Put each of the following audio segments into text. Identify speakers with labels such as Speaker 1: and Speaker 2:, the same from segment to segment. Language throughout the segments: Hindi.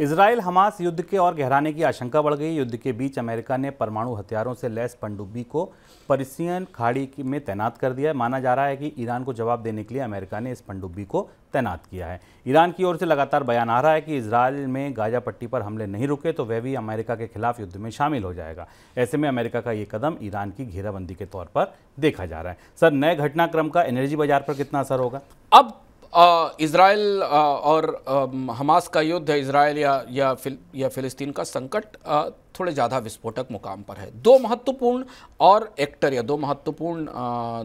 Speaker 1: इसराइल हमास युद्ध के और गहराने की आशंका बढ़ गई युद्ध के बीच अमेरिका ने परमाणु हथियारों से लैस पनडुब्बी को परिसियन खाड़ी में तैनात कर दिया है माना जा रहा है कि ईरान को जवाब देने के लिए अमेरिका ने इस पंडुब्बी को तैनात किया है ईरान की ओर से लगातार बयान आ रहा है कि इसराइल में गाजा पट्टी पर हमले नहीं रुके तो वह भी अमेरिका के खिलाफ युद्ध में शामिल हो जाएगा ऐसे में अमेरिका का ये कदम ईरान की घेराबंदी के तौर पर देखा जा रहा है सर नए घटनाक्रम का एनर्जी बाजार पर कितना असर होगा
Speaker 2: अब इसराइल और हमास का युद्ध इसराइल या या फिल या फिलिस्तीन का संकट थोड़े ज़्यादा विस्फोटक मुकाम पर है दो महत्वपूर्ण और एक्टर या दो महत्वपूर्ण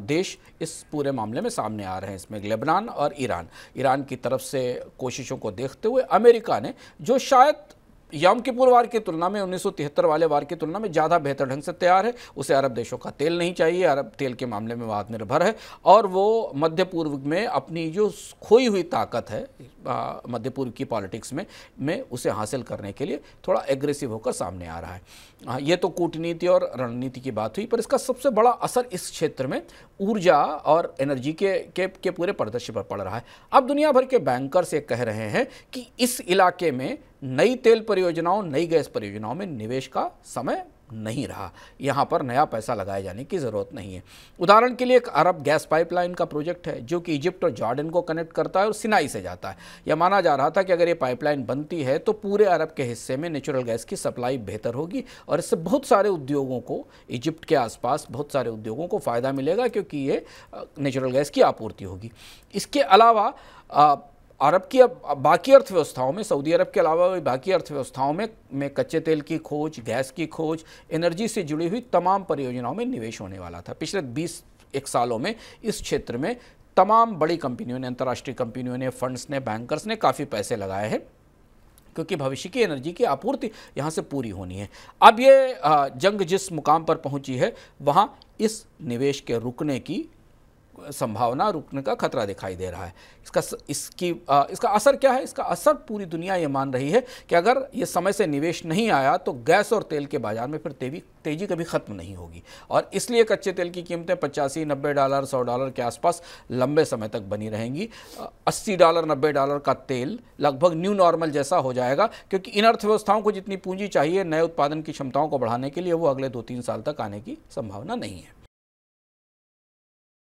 Speaker 2: देश इस पूरे मामले में सामने आ रहे हैं इसमें लेबनान और ईरान ईरान की तरफ से कोशिशों को देखते हुए अमेरिका ने जो शायद यम किपुर वार की तुलना में उन्नीस वाले वार की तुलना में ज़्यादा बेहतर ढंग से तैयार है उसे अरब देशों का तेल नहीं चाहिए अरब तेल के मामले में वह आत्मनिर्भर है और वो मध्य पूर्व में अपनी जो खोई हुई ताकत है मध्य पूर्व की पॉलिटिक्स में में उसे हासिल करने के लिए थोड़ा एग्रेसिव होकर सामने आ रहा है ये तो कूटनीति और रणनीति की बात हुई पर इसका सबसे बड़ा असर इस क्षेत्र में ऊर्जा और एनर्जी के के, के पूरे परिदृश्य पर पड़ रहा है अब दुनिया भर के बैंकर्स ये कह रहे हैं कि इस इलाके में नई तेल परियोजनाओं नई गैस परियोजनाओं में निवेश का समय नहीं रहा यहाँ पर नया पैसा लगाए जाने की ज़रूरत नहीं है उदाहरण के लिए एक अरब गैस पाइपलाइन का प्रोजेक्ट है जो कि इजिप्ट और जॉर्डन को कनेक्ट करता है और सिनाई से जाता है यह माना जा रहा था कि अगर ये पाइपलाइन बनती है तो पूरे अरब के हिस्से में नेचुरल गैस की सप्लाई बेहतर होगी और इससे बहुत सारे उद्योगों को इजिप्ट के आसपास बहुत सारे उद्योगों को फ़ायदा मिलेगा क्योंकि ये नेचुरल गैस की आपूर्ति होगी इसके अलावा अरब की अब बाकी अर्थव्यवस्थाओं में सऊदी अरब के अलावा बाकी अर्थव्यवस्थाओं में में कच्चे तेल की खोज गैस की खोज एनर्जी से जुड़ी हुई तमाम परियोजनाओं में निवेश होने वाला था पिछले बीस एक सालों में इस क्षेत्र में तमाम बड़ी कंपनियों ने अंतर्राष्ट्रीय कंपनियों ने फंड्स ने बैंकर्स ने काफ़ी पैसे लगाए हैं क्योंकि भविष्य की एनर्जी की आपूर्ति यहाँ से पूरी होनी है अब ये जंग जिस मुकाम पर पहुँची है वहाँ इस निवेश के रुकने की संभावना रुकने का खतरा दिखाई दे रहा है इसका इसकी इसका असर क्या है इसका असर पूरी दुनिया ये मान रही है कि अगर ये समय से निवेश नहीं आया तो गैस और तेल के बाज़ार में फिर तेजी तेजी कभी ख़त्म नहीं होगी और इसलिए कच्चे तेल की कीमतें पचासी नब्बे डॉलर सौ डॉलर के आसपास लंबे समय तक बनी रहेंगी अस्सी डॉलर नब्बे डॉलर का तेल लगभग न्यू नॉर्मल जैसा हो जाएगा क्योंकि इन अर्थव्यवस्थाओं को जितनी पूंजी चाहिए नए उत्पादन की क्षमताओं को बढ़ाने के लिए वो अगले दो तीन साल तक आने की संभावना नहीं है